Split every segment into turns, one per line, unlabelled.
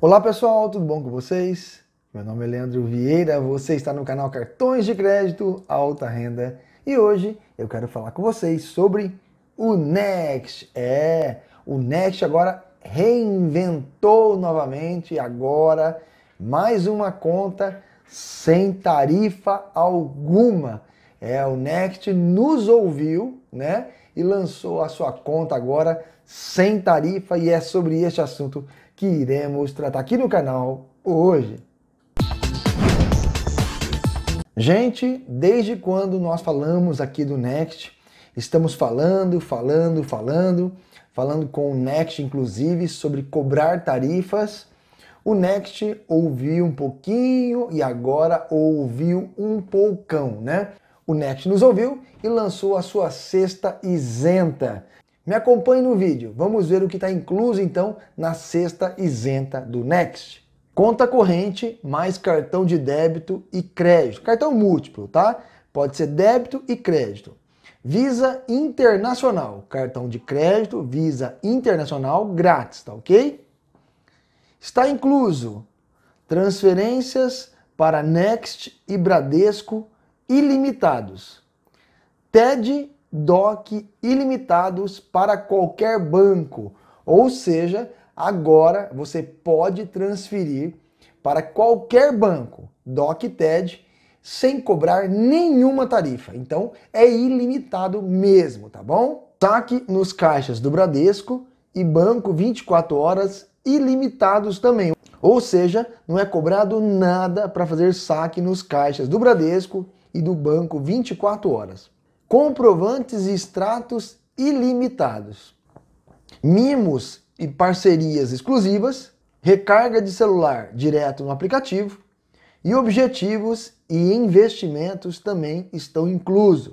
Olá pessoal, tudo bom com vocês? Meu nome é Leandro Vieira, você está no canal Cartões de Crédito Alta Renda e hoje eu quero falar com vocês sobre o Next. É, o Next agora reinventou novamente, agora mais uma conta sem tarifa alguma. É, o Next nos ouviu, né? E lançou a sua conta agora sem tarifa e é sobre este assunto que iremos tratar aqui no canal hoje. Gente, desde quando nós falamos aqui do Next, estamos falando, falando, falando, falando com o Next, inclusive, sobre cobrar tarifas. O Next ouviu um pouquinho e agora ouviu um poucão, né? O Next nos ouviu e lançou a sua cesta isenta, me acompanhe no vídeo. Vamos ver o que está incluso então na cesta isenta do Next. Conta corrente mais cartão de débito e crédito. Cartão múltiplo, tá? Pode ser débito e crédito. Visa Internacional, cartão de crédito Visa Internacional grátis, tá ok? Está incluso transferências para Next e Bradesco ilimitados, TED DOC ilimitados para qualquer banco. Ou seja, agora você pode transferir para qualquer banco DOC TED sem cobrar nenhuma tarifa. Então é ilimitado mesmo, tá bom? Saque tá nos caixas do Bradesco e banco 24 horas ilimitados também. Ou seja, não é cobrado nada para fazer saque nos caixas do Bradesco e do banco 24 horas comprovantes e extratos ilimitados, mimos e parcerias exclusivas, recarga de celular direto no aplicativo e objetivos e investimentos também estão incluídos.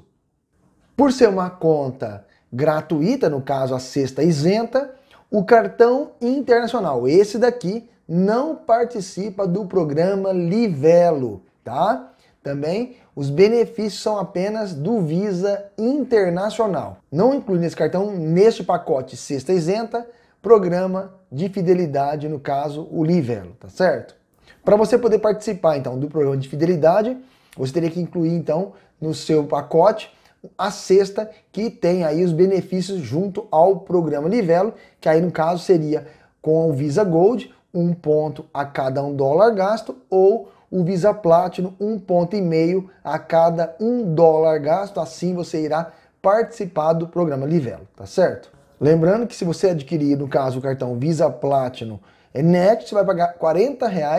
Por ser uma conta gratuita, no caso a sexta isenta, o cartão internacional, esse daqui, não participa do programa Livelo, tá? Também os benefícios são apenas do Visa Internacional. Não inclui nesse cartão, neste pacote Cesta Isenta, programa de fidelidade, no caso, o Livelo, tá certo? Para você poder participar, então, do programa de fidelidade, você teria que incluir, então, no seu pacote a cesta que tem aí os benefícios junto ao programa Livelo, que aí, no caso, seria com o Visa Gold, um ponto a cada um dólar gasto ou o Visa Platinum, um ponto e meio a cada um dólar gasto. Assim você irá participar do programa Livelo, tá certo? Lembrando que se você adquirir, no caso, o cartão Visa Platinum é Next, você vai pagar R$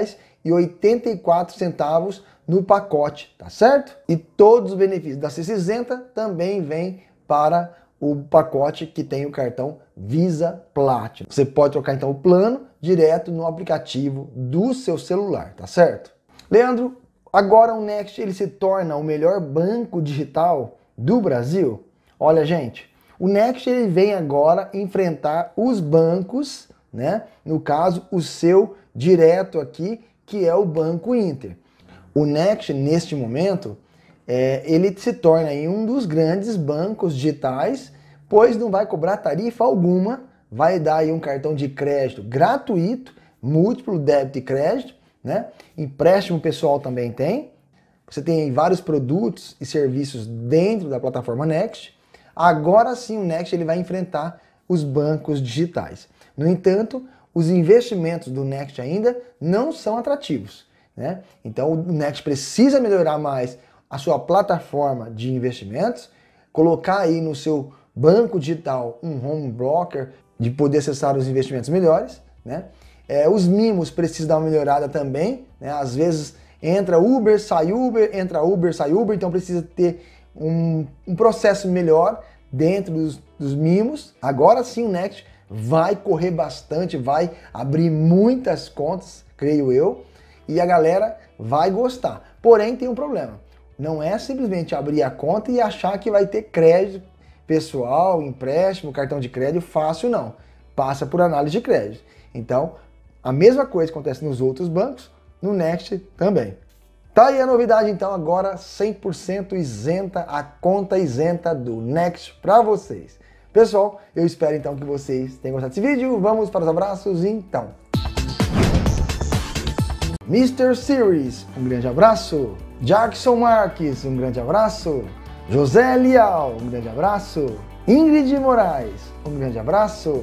40,84 no pacote, tá certo? E todos os benefícios da C60 também vêm para o pacote que tem o cartão Visa Platinum. Você pode trocar então o plano direto no aplicativo do seu celular, tá certo? Leandro, agora o Next ele se torna o melhor banco digital do Brasil? Olha, gente, o Next ele vem agora enfrentar os bancos, né? No caso, o seu direto aqui, que é o Banco Inter. O Next, neste momento, é, ele se torna um dos grandes bancos digitais, pois não vai cobrar tarifa alguma, vai dar um cartão de crédito gratuito, múltiplo débito e crédito, né? Empréstimo pessoal também tem. Você tem vários produtos e serviços dentro da plataforma Next. Agora sim, o Next ele vai enfrentar os bancos digitais. No entanto, os investimentos do Next ainda não são atrativos, né? Então, o Next precisa melhorar mais a sua plataforma de investimentos, colocar aí no seu banco digital um home broker de poder acessar os investimentos melhores, né? É, os mimos precisam dar uma melhorada também, né? Às vezes entra Uber, sai Uber, entra Uber, sai Uber, então precisa ter um, um processo melhor dentro dos, dos, mimos. Agora sim o Next vai correr bastante, vai abrir muitas contas, creio eu, e a galera vai gostar. Porém, tem um problema. Não é simplesmente abrir a conta e achar que vai ter crédito pessoal, empréstimo, cartão de crédito fácil, não. Passa por análise de crédito. Então, a mesma coisa acontece nos outros bancos, no Next também. Tá aí a novidade então agora 100% isenta, a conta isenta do Next para vocês. Pessoal, eu espero então que vocês tenham gostado desse vídeo. Vamos para os abraços então. Mr. Series, um grande abraço. Jackson Marques, um grande abraço. José Leal, um grande abraço. Ingrid Moraes, um grande abraço.